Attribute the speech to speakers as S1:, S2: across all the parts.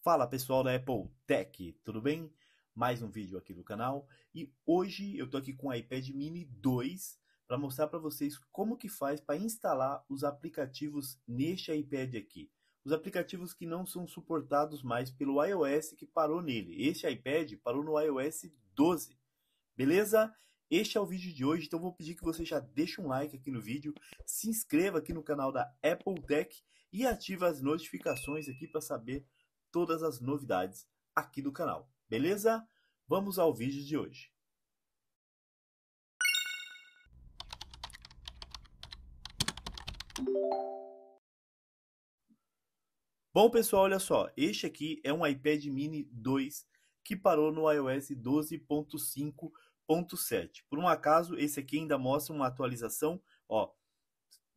S1: Fala pessoal da Apple Tech, tudo bem? Mais um vídeo aqui do canal e hoje eu tô aqui com o iPad Mini 2 para mostrar para vocês como que faz para instalar os aplicativos neste iPad aqui. Os aplicativos que não são suportados mais pelo iOS que parou nele. Este iPad parou no iOS 12. Beleza? Este é o vídeo de hoje, então vou pedir que você já deixe um like aqui no vídeo, se inscreva aqui no canal da Apple Tech e ative as notificações aqui para saber todas as novidades aqui do canal, beleza? Vamos ao vídeo de hoje. Bom pessoal, olha só, este aqui é um iPad mini 2 que parou no iOS 12.5.7. Por um acaso, esse aqui ainda mostra uma atualização, ó,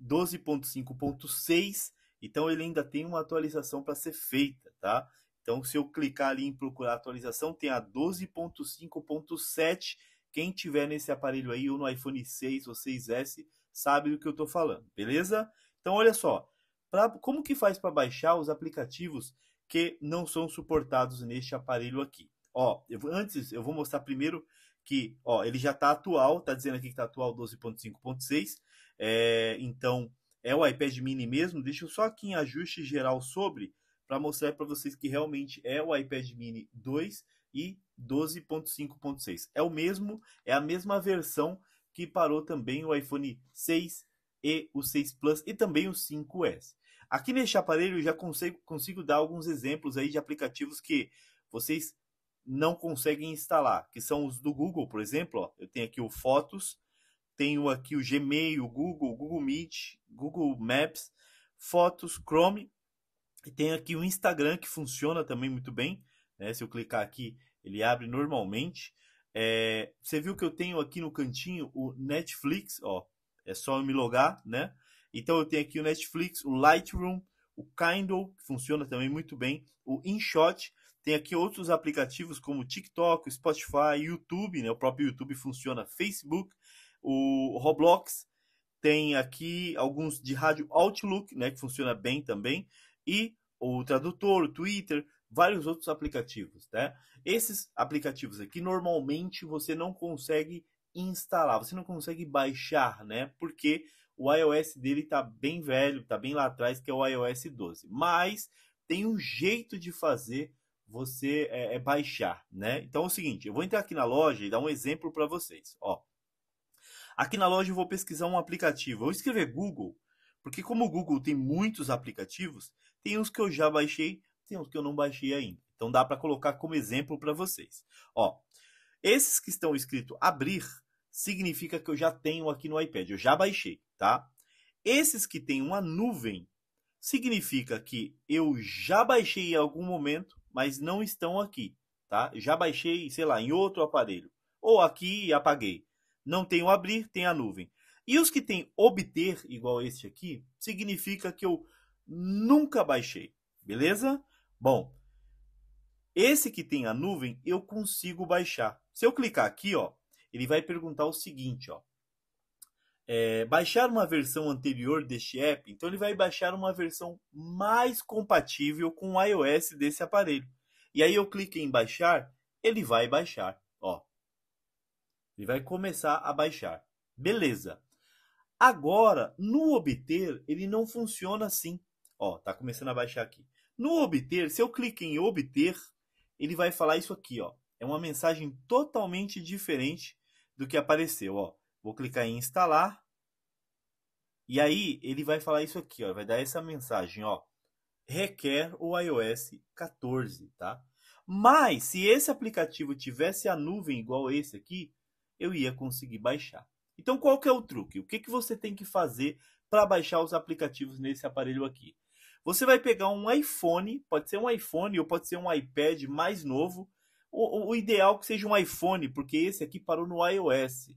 S1: 12.5.6 então ele ainda tem uma atualização para ser feita, tá? Então se eu clicar ali em procurar atualização, tem a 12.5.7. Quem tiver nesse aparelho aí ou no iPhone 6 ou 6S sabe do que eu estou falando, beleza? Então olha só, pra, como que faz para baixar os aplicativos que não são suportados neste aparelho aqui? Ó, eu, antes eu vou mostrar primeiro que ó, ele já está atual, está dizendo aqui que está atual 12.5.6, é, então é o iPad mini mesmo. Deixa eu só aqui em ajuste geral sobre para mostrar para vocês que realmente é o iPad mini 2 e 12.5.6. É o mesmo, é a mesma versão que parou também o iPhone 6 e o 6 Plus e também o 5S. Aqui neste aparelho eu já consigo, consigo dar alguns exemplos aí de aplicativos que vocês não conseguem instalar, que são os do Google, por exemplo. Ó, eu tenho aqui o Fotos, tenho aqui o Gmail, o Google, Google Meet, Google Maps, Fotos, Chrome. E tenho aqui o Instagram, que funciona também muito bem. Né? Se eu clicar aqui, ele abre normalmente. É, você viu que eu tenho aqui no cantinho o Netflix, ó. É só eu me logar, né? Então eu tenho aqui o Netflix, o Lightroom, o Kindle, que funciona também muito bem, o InShot, tem aqui outros aplicativos como TikTok, Spotify, YouTube, né? O próprio YouTube funciona, Facebook, o Roblox tem aqui alguns de rádio Outlook, né, que funciona bem também, e o tradutor, o Twitter, vários outros aplicativos, né? Esses aplicativos aqui normalmente você não consegue instalar, você não consegue baixar, né? Porque o iOS dele tá bem velho, tá bem lá atrás, que é o iOS 12. Mas tem um jeito de fazer você é, é baixar, né? Então é o seguinte, eu vou entrar aqui na loja e dar um exemplo para vocês, ó. Aqui na loja eu vou pesquisar um aplicativo. vou escrever Google, porque como o Google tem muitos aplicativos, tem uns que eu já baixei, tem uns que eu não baixei ainda. Então dá para colocar como exemplo para vocês. Ó, esses que estão escrito abrir significa que eu já tenho aqui no iPad, eu já baixei, tá? Esses que tem uma nuvem significa que eu já baixei em algum momento, mas não estão aqui, tá? Já baixei, sei lá, em outro aparelho ou aqui e apaguei. Não tem o abrir, tem a nuvem. E os que tem obter, igual este aqui, significa que eu nunca baixei. Beleza? Bom, esse que tem a nuvem, eu consigo baixar. Se eu clicar aqui, ó, ele vai perguntar o seguinte, ó. É, baixar uma versão anterior deste app, então ele vai baixar uma versão mais compatível com o iOS desse aparelho. E aí eu clico em baixar, ele vai baixar, ó. Ele vai começar a baixar. Beleza. Agora, no obter, ele não funciona assim. Ó, tá começando a baixar aqui. No obter, se eu clicar em obter, ele vai falar isso aqui, ó. É uma mensagem totalmente diferente do que apareceu, ó. Vou clicar em instalar. E aí, ele vai falar isso aqui, ó. Vai dar essa mensagem, ó. Requer o iOS 14, tá? Mas, se esse aplicativo tivesse a nuvem igual esse aqui, eu ia conseguir baixar. Então, qual que é o truque? O que, que você tem que fazer para baixar os aplicativos nesse aparelho aqui? Você vai pegar um iPhone, pode ser um iPhone ou pode ser um iPad mais novo. O, o ideal é que seja um iPhone, porque esse aqui parou no iOS.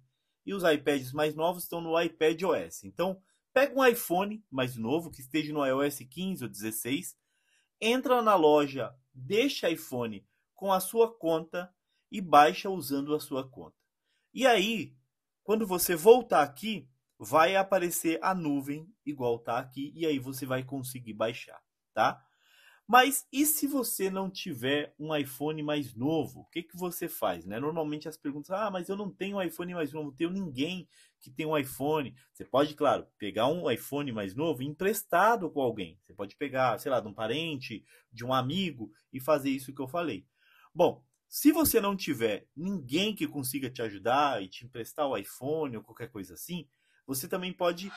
S1: E os iPads mais novos estão no iPad OS. Então, pega um iPhone mais novo, que esteja no iOS 15 ou 16, entra na loja, deixa iPhone com a sua conta e baixa usando a sua conta. E aí, quando você voltar aqui, vai aparecer a nuvem igual tá aqui e aí você vai conseguir baixar, tá? Mas e se você não tiver um iPhone mais novo? O que, que você faz? Né? Normalmente as perguntas, ah, mas eu não tenho um iPhone mais novo, tenho ninguém que tem um iPhone. Você pode, claro, pegar um iPhone mais novo emprestado com alguém. Você pode pegar, sei lá, de um parente, de um amigo e fazer isso que eu falei. Bom, se você não tiver ninguém que consiga te ajudar e te emprestar o iPhone ou qualquer coisa assim, você também pode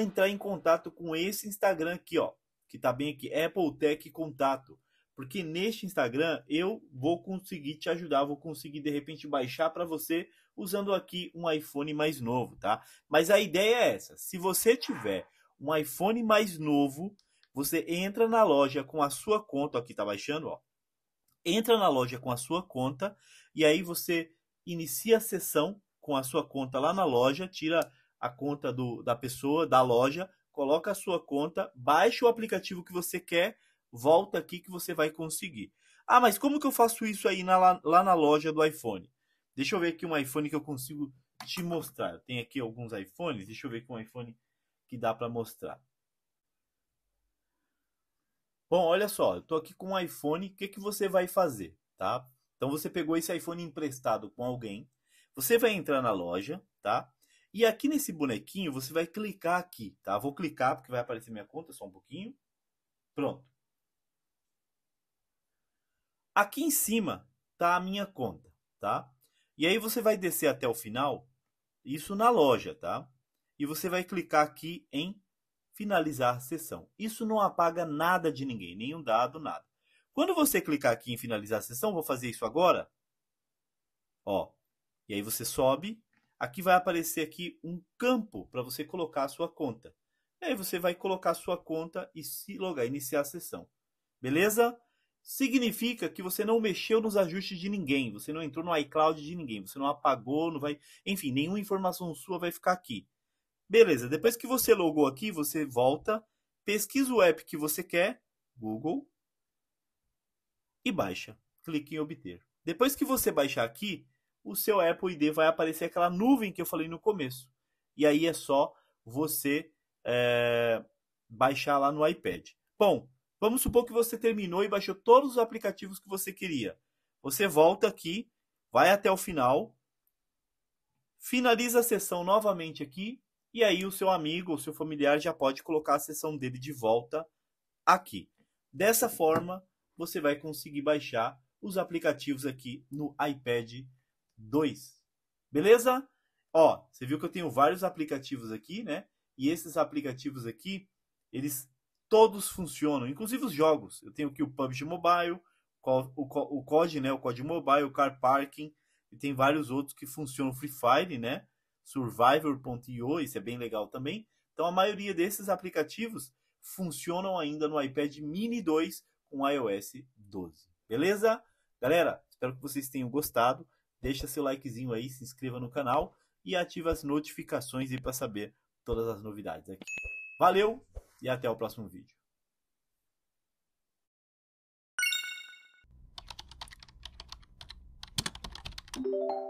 S1: entrar em contato com esse Instagram aqui, ó, que tá bem aqui, Apple Tech Contato. Porque neste Instagram eu vou conseguir te ajudar, vou conseguir de repente baixar para você usando aqui um iPhone mais novo, tá? Mas a ideia é essa: se você tiver um iPhone mais novo, você entra na loja com a sua conta, aqui tá baixando, ó, entra na loja com a sua conta e aí você inicia a sessão com a sua conta lá na loja, tira a conta do, da pessoa, da loja, coloca a sua conta, baixa o aplicativo que você quer, volta aqui que você vai conseguir. Ah, mas como que eu faço isso aí na, lá, na loja do iPhone? Deixa eu ver aqui um iPhone que eu consigo te mostrar. Tem aqui alguns iPhones, deixa eu ver com um iPhone que dá para mostrar. Bom, olha só, eu tô aqui com um iPhone, o que, que você vai fazer, tá? Então você pegou esse iPhone emprestado com alguém, você vai entrar na loja, tá? E aqui nesse bonequinho você vai clicar aqui, tá? Vou clicar porque vai aparecer minha conta só um pouquinho. Pronto. Aqui em cima tá a minha conta, tá? E aí você vai descer até o final, isso na loja, tá? E você vai clicar aqui em finalizar a sessão. Isso não apaga nada de ninguém, nenhum dado, nada. Quando você clicar aqui em finalizar a sessão, vou fazer isso agora. Ó, e aí você sobe. Aqui vai aparecer aqui um campo para você colocar a sua conta. E aí você vai colocar a sua conta e se logar, iniciar a sessão. Beleza? Significa que você não mexeu nos ajustes de ninguém, você não entrou no iCloud de ninguém, você não apagou, não vai, enfim, nenhuma informação sua vai ficar aqui. Beleza, depois que você logou aqui, você volta, pesquisa o app que você quer, Google, e baixa. Clique em obter. Depois que você baixar aqui, o seu Apple ID vai aparecer aquela nuvem que eu falei no começo. E aí é só você é, baixar lá no iPad. Bom, vamos supor que você terminou e baixou todos os aplicativos que você queria. Você volta aqui, vai até o final, finaliza a sessão novamente aqui e aí o seu amigo ou seu familiar já pode colocar a sessão dele de volta aqui. Dessa forma, você vai conseguir baixar os aplicativos aqui no iPad 2. Beleza? Ó, você viu que eu tenho vários aplicativos aqui, né? E esses aplicativos aqui, eles todos funcionam, inclusive os jogos. Eu tenho aqui o PUBG Mobile, o COD, né? O COD Mobile, o Car Parking, e tem vários outros que funcionam, Free Fire, né? Survivor.io, isso é bem legal também. Então a maioria desses aplicativos funcionam ainda no iPad mini 2 com iOS 12. Beleza? Galera, espero que vocês tenham gostado. Deixa seu likezinho aí, se inscreva no canal e ativa as notificações para saber todas as novidades aqui. Valeu e até o próximo vídeo. Thank you.